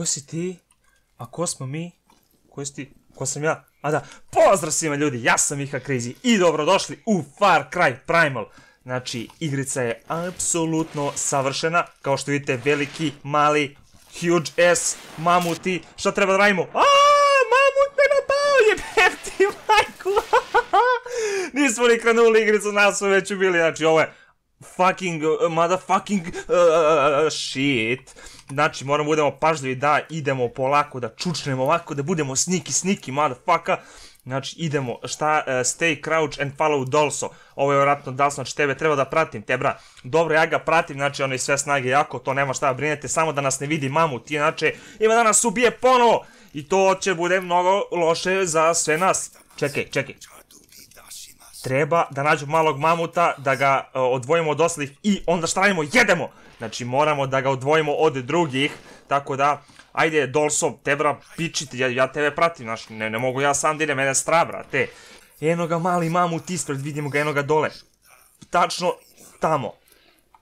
Ko si ti? A ko smo mi? Ko si ti? Ko sam ja? A da, pozdrav svima ljudi, ja sam Miha Crazy i dobrodošli u Far Cry Primal. Znači, igrica je apsolutno savršena, kao što vidite, veliki, mali, huge ass, mamuti, šta treba da radimo? Aaaa, mamut me napao, jebem ti majku! Nismo ni krenuli igricu, nas smo već ubili, znači ovo je fucking, uh, motherfucking uh, uh, shit. Znači, moramo budemo pažljivi da idemo polako, da čučnemo ovako, da budemo sniki, sniki, motherfucker. Znači, idemo, šta, stay crouch and follow dolso. Ovo je vjerojatno Dolso, znači tebe treba da pratim, te bra. Dobro, ja ga pratim, znači ono i sve snage jako, to nema šta brinete, samo da nas ne vidi mamut, znači ima da nas ubije ponovo. I to će bude mnogo loše za sve nas. Čekaj, čekaj, treba da nađu malog mamuta, da ga e, odvojimo od ostalih i onda šta radimo? Jedemo! Znači moramo da ga odvojimo od drugih, tako da, ajde dolso, tebra, pičiti, ja, ja tebe pratim, znaš, ne, mogu ja sam da mene stra, brate. Eno ga mali mamut ispred, vidimo ga, eno ga dole. Tačno, tamo.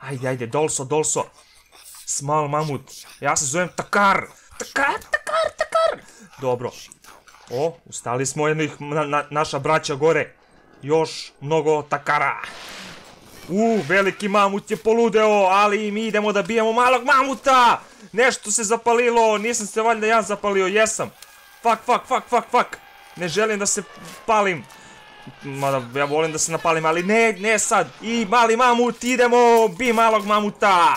Ajde, ajde, Dolso, Dolso. Smal mamut, ja se zovem Takar. Takar, Takar, Takar. Dobro. O, ustali smo jednih, naša braća gore još mnogo takara. U, veliki mamut je poludeo, ali mi idemo da bijemo malog mamuta! Nešto se zapalilo, nisam se valjda ja zapalio, jesam. Fak, fak, fak, fak, fak. Ne želim da se palim. Mada, ja volim da se napalim, ali ne, ne sad. I mali mamut, idemo, bi malog mamuta.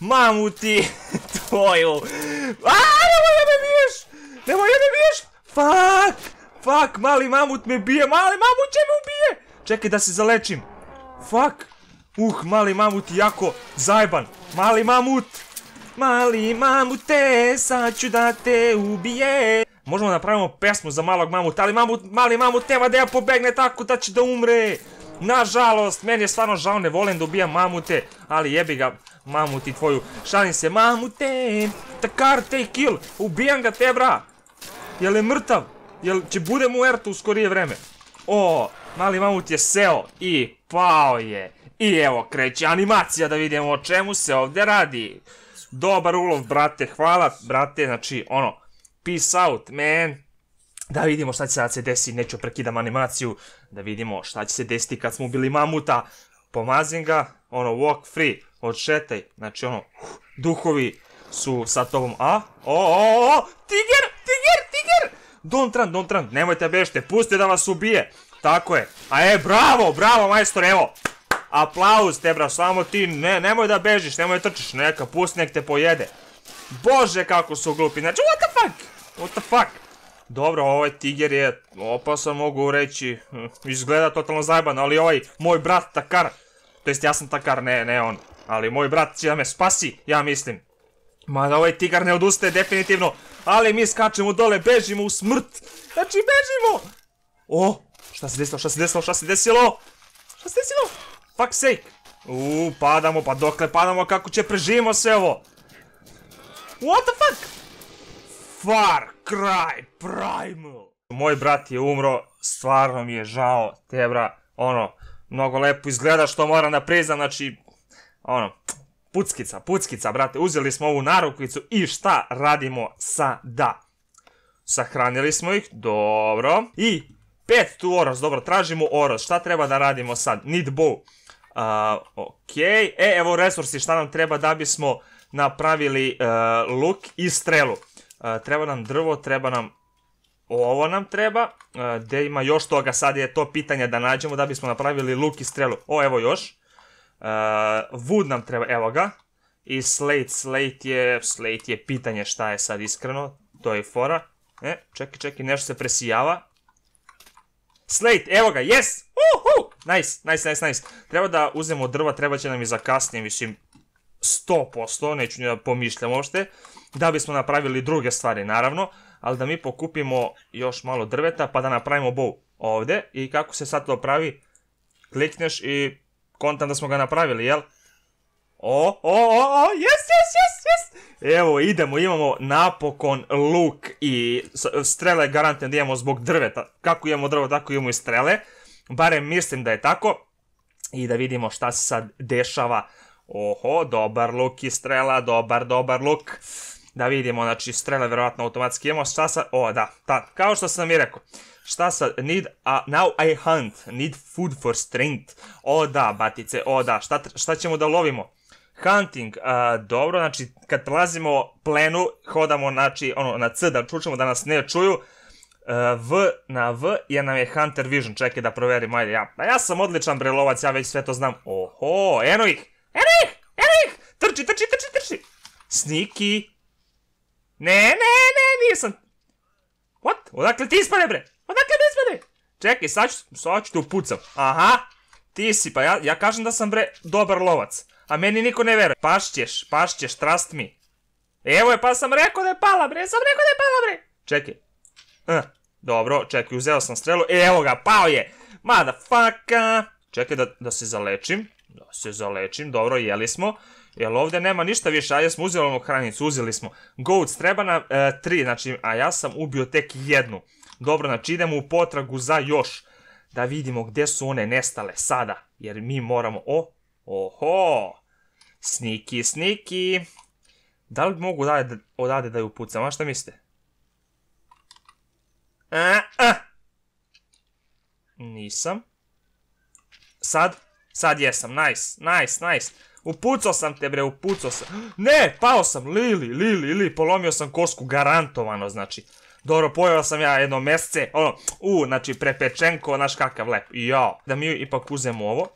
Mamuti, tvoju. Aaaa, nemoj da me biješ! Nemoj da me biješ! Fak! Fuck, mali mamut me bije, mali mamut će me ubije! Čekaj da se zalečim. Fuck. Uh, mali mamut jako zajban. Mali mamut! Mali mamute, sad ću da te ubije. Možemo napravimo pesmu za malog mamuta, ali mamut, mali mamut nema da ja pobegne tako da će da umre. Nažalost, meni je stvarno žao, ne volim da ubijam mamute, ali jebi ga, mamuti tvoju. Šalim se, mamute, takar, take kill, ubijam ga te, bra. Jel je mrtav? Jel će budemo u Ertu u skorije vreme? O, mali mamut je seo i pao je. I evo kreće animacija da vidimo o čemu se ovdje radi. Dobar ulov, brate, hvala, brate, znači, ono, peace out, man. Da vidimo šta će sad se desiti, neću prekidam animaciju, da vidimo šta će se desiti kad smo bili mamuta. Pomazim ga, ono, walk free, odšetaj, znači ono, duhovi su sa tobom, a? O, o, o, tiger, tiger, Don't run, don't run, nemojte bežite, pusti da vas ubije. Tako je. A e, bravo, bravo majstor, evo. Aplauz te bra, samo ti, ne, nemoj da bežiš, nemoj da trčiš, neka, pusti nek te pojede. Bože kako su glupi, znači, what the fuck? What the fuck? Dobro, ovaj tiger je opasan, mogu reći, hm, izgleda totalno zajebano, ali ovaj moj brat Takar, to jest ja sam Takar, ne, ne on, ali moj brat će da me spasi, ja mislim. Ma ovaj tigar ne odustaje definitivno. Ali mi skačemo dole, bežimo u smrt. Znači bežimo! O, šta se desilo, šta se desilo, šta se desilo? Šta se desilo? Fuck sake. Uuu, padamo, pa dokle padamo, kako će preživimo sve ovo? What the fuck? Far Cry Primal. Moj brat je umro, stvarno mi je žao, tebra, ono, mnogo lepo izgleda što moram da priznam, znači, ono, Puckica, puckica, brate, uzeli smo ovu narukvicu i šta radimo sada? Sahranili smo ih, dobro. I pet tu oros, dobro, tražimo oros, šta treba da radimo sad? Need bow. ok, e, evo resursi, šta nam treba da bismo napravili e, luk i strelu. E, treba nam drvo, treba nam ovo nam treba. E, da ima još toga, sad je to pitanje da nađemo da bismo napravili luk i strelu. O, evo još. Uh, Wood nam treba, evo ga. I Slate, Slate je, Slate je pitanje šta je sad iskreno. To je fora. E, čekaj, čekaj, nešto se presijava. Slate, evo ga, yes! Uhu! Nice, nice, nice, nice. Treba da uzemo drva, treba će nam i za kasnije, mislim, 100%, neću ni da pomišljam uopšte. Da bismo napravili druge stvari, naravno. Ali da mi pokupimo još malo drveta, pa da napravimo bow ovde. I kako se sad to pravi, klikneš i kontam da smo ga napravili, jel? O, o, o, o, jes, jes, jes, jes! Evo, idemo, imamo napokon luk i strele garantno da imamo zbog drveta. Kako imamo drvo, tako imamo i strele. Barem mislim da je tako. I da vidimo šta se sad dešava. Oho, dobar luk i strela, dobar, dobar luk. Da vidimo, znači strele vjerojatno automatski imamo. Šta sa, o da, ta, kao što sam i rekao. Šta sad, need, a, now I hunt, need food for strength. O da, batice, o da, šta, ćemo da lovimo? Hunting, dobro, znači kad prelazimo plenu, hodamo znači, ono, na C da čučemo da nas ne čuju. E, v na V je nam je Hunter Vision, čekaj da proverim, ajde ja. Pa ja sam odličan brelovac, ja već sve to znam. Oho, eno ih, eno ih, eno ih, trči, trči, trči, trči. Sniki, ne, ne, ne, nisam. What? Odakle ti ispade bre? Odakle mi ispade? Čekaj, sad ću, sad ću te Aha, ti si, pa ja, ja kažem da sam bre dobar lovac. A meni niko ne veruje. Pašćeš, pašćeš, trust me. Evo je, pa sam rekao da je pala bre, sam rekao da je pala bre. Čekaj. E, dobro, čekaj, uzeo sam strelu. E, evo ga, pao je. Mada Čekaj da, da se zalečim. Da se zalečim, dobro, jeli smo. Jer ovdje nema ništa više, ajde smo uzeli onu hranicu, uzeli smo. Goats treba nam 3. E, tri, znači, a ja sam ubio tek jednu. Dobro, znači idemo u potragu za još. Da vidimo gdje su one nestale sada. Jer mi moramo, o, oho, sniki, sniki. Da li mogu odade, odade da ju pucam, a šta mislite? E, e. Nisam. Sad, sad jesam, nice, nice, nice. Upucao sam te bre, upucao sam. Ne, pao sam, lili, lili, lili, polomio sam kosku, garantovano, znači. Dobro, pojela sam ja jedno mesce ono, u, znači, prepečenko, naš kakav lep, jao. Da mi ipak uzemo ovo,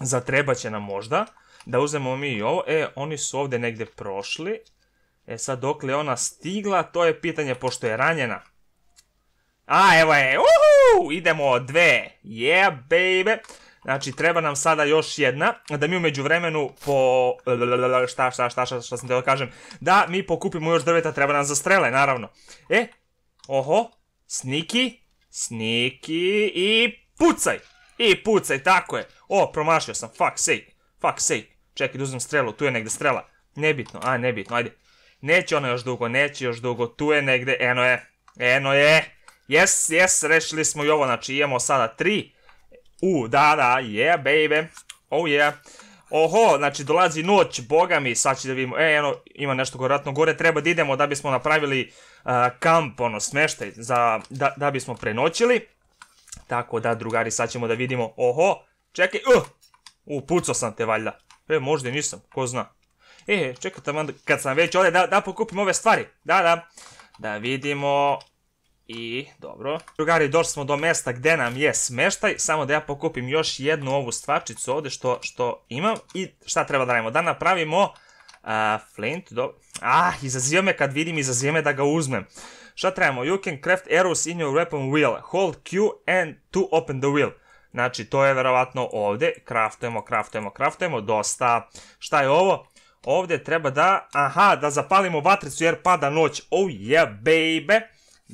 zatreba će nam možda, da uzemo mi i ovo, e, oni su ovdje negdje prošli. E sad, dokle je ona stigla, to je pitanje, pošto je ranjena. A, evo je, uhu, idemo, dve, yeah, baby. Znači, treba nam sada još jedna, da mi umeđu vremenu po... Šta, šta, šta, šta, šta sam te kažem? Da mi pokupimo još drveta, treba nam za strele, naravno. E, oho, sniki, sniki i pucaj! I pucaj, tako je. O, promašio sam, fuck sake, fuck sake. Čekaj, da uzmem strelu, tu je negde strela. Nebitno, a nebitno, ajde. Neće ona još dugo, neće još dugo, tu je negde, eno je, eno je. Yes, yes, rešili smo i ovo, znači imamo sada tri u, da, da, yeah baby, oh yeah. Oho, znači dolazi noć, boga mi, sad će da vidimo, e, eno, ima nešto ratno gore, treba da idemo da bismo napravili e, kamp, ono, smeštaj, da, bismo prenoćili. Tako da, drugari, sad ćemo da vidimo, oho, čekaj, uh, upucao sam te valjda. E, možda i nisam, ko zna. E, čekajte, kad sam već ovdje, da, da pokupim ove stvari, da, da. Da vidimo, i, dobro. Drugari, došli smo do mesta gdje nam je smeštaj. Samo da ja pokupim još jednu ovu stvačicu ovde što, što imam. I šta treba da radimo? Da napravimo... flint, do Ah, izaziva me kad vidim, izaziva me da ga uzmem. Šta trebamo? You can craft arrows in your weapon wheel. Hold Q and to open the wheel. Znači, to je verovatno ovde. Kraftujemo, kraftujemo, kraftujemo. Dosta. Šta je ovo? Ovdje treba da... Aha, da zapalimo vatricu jer pada noć. Oh yeah, baby.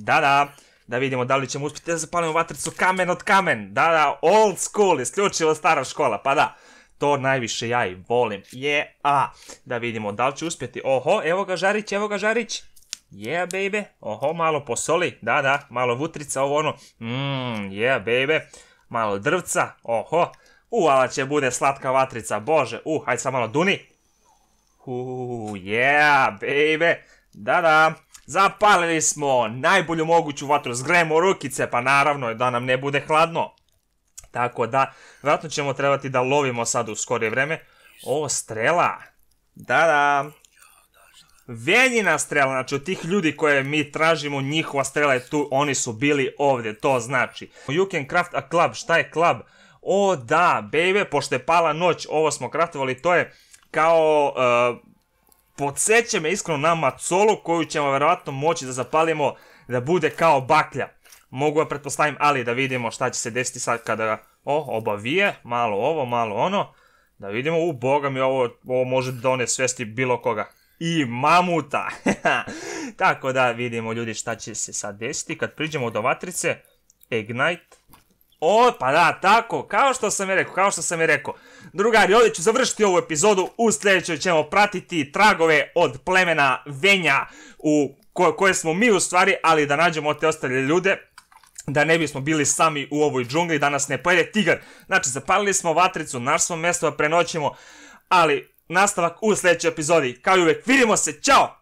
Da, da, da vidimo da li ćemo uspjeti da zapalimo vatricu kamen od kamen. Da, da, old school, isključivo stara škola, pa da. To najviše ja i volim. Je, a, da vidimo da li će uspjeti. Oho, evo ga Žarić, evo ga Žarić. Yeah, baby. Oho, malo posoli. Da, da, malo vutrica, ovo ono. Mmm, yeah, baby. Malo drvca, oho. U, će bude slatka vatrica, bože. Uh, hajde samo malo duni. hu, yeah, baby. Da, da. Zapalili smo najbolju moguću vatru, zgremo rukice, pa naravno da nam ne bude hladno. Tako da, vjerojatno ćemo trebati da lovimo sad u skorije vreme. O, strela! Da, da! Venjina strela, znači od tih ljudi koje mi tražimo, njihova strela je tu, oni su bili ovdje, to znači. You can craft a club, šta je club? O da, baby, pošto je pala noć, ovo smo craftovali, to je kao... E, podsjeća me iskreno na macolu koju ćemo vjerojatno moći da zapalimo da bude kao baklja. Mogu ja pretpostavim, ali da vidimo šta će se desiti sad kada ga o, obavije. Malo ovo, malo ono. Da vidimo, u boga mi ovo, ovo može done svesti bilo koga. I mamuta! Tako da vidimo ljudi šta će se sad desiti. Kad priđemo do vatrice, Ignite, o, pa da, tako, kao što sam je rekao, kao što sam i rekao. Drugari, ovdje ću završiti ovu epizodu, u sljedećoj ćemo pratiti tragove od plemena Venja u koje smo mi u stvari, ali da nađemo te ostale ljude, da ne bismo bili sami u ovoj džungli, da nas ne pojede tigar. Znači, zapalili smo vatricu, naš smo mjesto da prenoćimo, ali nastavak u sljedećoj epizodi. Kao i uvijek, vidimo se, ćao!